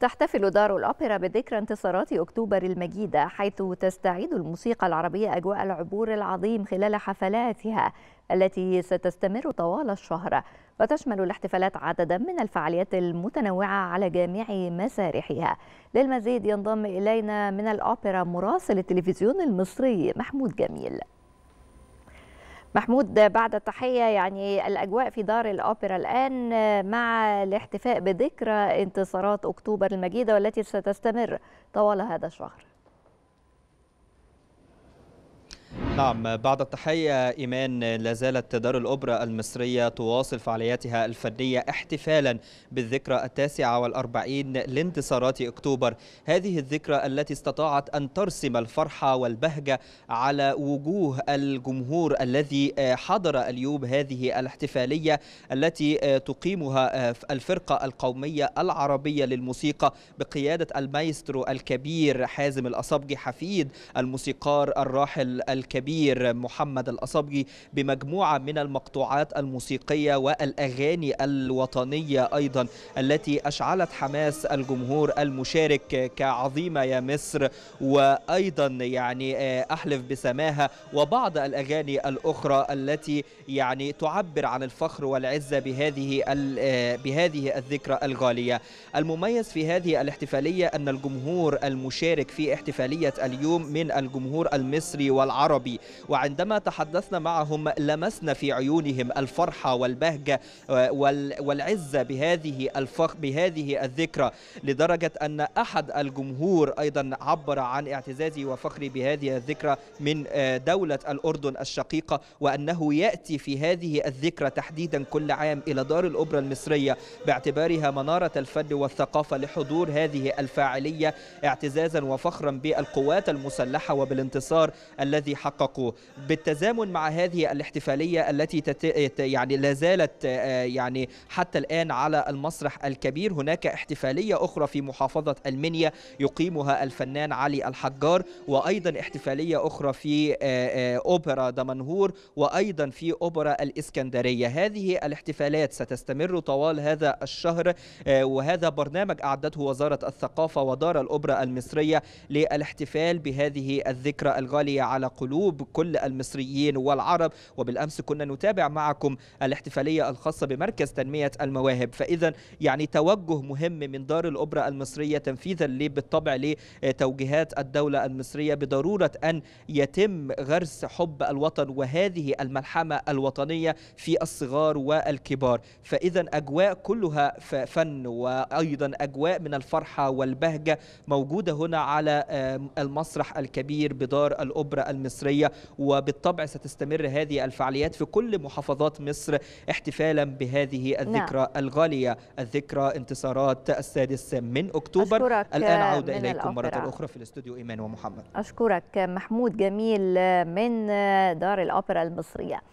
تحتفل دار الأوبرا بذكرى انتصارات أكتوبر المجيدة حيث تستعيد الموسيقى العربية أجواء العبور العظيم خلال حفلاتها التي ستستمر طوال الشهر وتشمل الاحتفالات عددا من الفعاليات المتنوعة على جميع مسارحها للمزيد ينضم إلينا من الأوبرا مراسل التلفزيون المصري محمود جميل محمود بعد التحية يعني الأجواء في دار الأوبرا الآن مع الاحتفاء بذكرى انتصارات أكتوبر المجيدة والتي ستستمر طوال هذا الشهر نعم بعد التحية إيمان لازالت دار الأوبرا المصرية تواصل فعالياتها الفنية احتفالا بالذكرى التاسعة والأربعين لانتصارات أكتوبر هذه الذكرى التي استطاعت أن ترسم الفرحة والبهجة على وجوه الجمهور الذي آه، حضر اليوم هذه الاحتفالية التي آه، تقيمها آه، الفرقة القومية العربية للموسيقى بقيادة المايسترو الكبير حازم الأصبجي حفيد الموسيقار الراحل الكبير الكبير محمد الأصبجي بمجموعة من المقطوعات الموسيقية والأغاني الوطنية أيضا التي أشعلت حماس الجمهور المشارك كعظيمة يا مصر وأيضا يعني آه، أحلف بسماها وبعض الأغاني الأخرى التي يعني تعبر عن الفخر والعزة بهذه آه، بهذه الذكرى الغالية المميز في هذه الاحتفالية أن الجمهور المشارك في احتفالية اليوم من الجمهور المصري والعربي العربي وعندما تحدثنا معهم لمسنا في عيونهم الفرحة والبهجة آه، والعزة بهذه الفخ بهذه الذكرى لدرجة أن أحد الجمهور أيضا عبر عن اعتزازه وفخري بهذه الذكرى من آه، دولة الأردن الشقيقة وأنه يأتي في هذه الذكرى تحديدا كل عام إلى دار الأوبرا المصرية باعتبارها منارة الفن والثقافة لحضور هذه الفاعلية اعتزازا وفخرا بالقوات المسلحة وبالانتصار الذي حقق تحقق بالتزامن مع هذه الاحتفاليه التي تت... يعني لا زالت آه، يعني حتى الان على المسرح الكبير هناك احتفاليه اخرى في محافظه المنيا يقيمها الفنان علي الحجار وايضا احتفاليه اخرى في آه، آه، اوبرا دمنهور وايضا في اوبرا الاسكندريه هذه الاحتفالات ستستمر طوال هذا الشهر وهذا برنامج اعدته وزاره الثقافه ودار الاوبرا المصريه للاحتفال بهذه الذكرى الغاليه على قلوب قلوب كل المصريين والعرب وبالأمس كنا نتابع معكم الاحتفالية الخاصة بمركز تنمية المواهب فإذا يعني توجه مهم من دار الأوبرا المصرية تنفيذا ليه بالطبع لتوجيهات الدولة المصرية بضرورة أن يتم غرس حب الوطن وهذه الملحمة الوطنية في الصغار والكبار فإذا أجواء كلها فن وأيضا أجواء من الفرحة والبهجة موجودة هنا على المسرح الكبير بدار الأوبرا المصرية الدولية وبالطبع ستستمر هذه الفعاليات في كل محافظات مصر احتفالا بهذه الذكرى نعم. الغالية الذكرى انتصارات السادس من أكتوبر الآن عودة إليكم مرة أخرى في الاستوديو إيمان ومحمد أشكرك محمود جميل من دار الأوبرا المصرية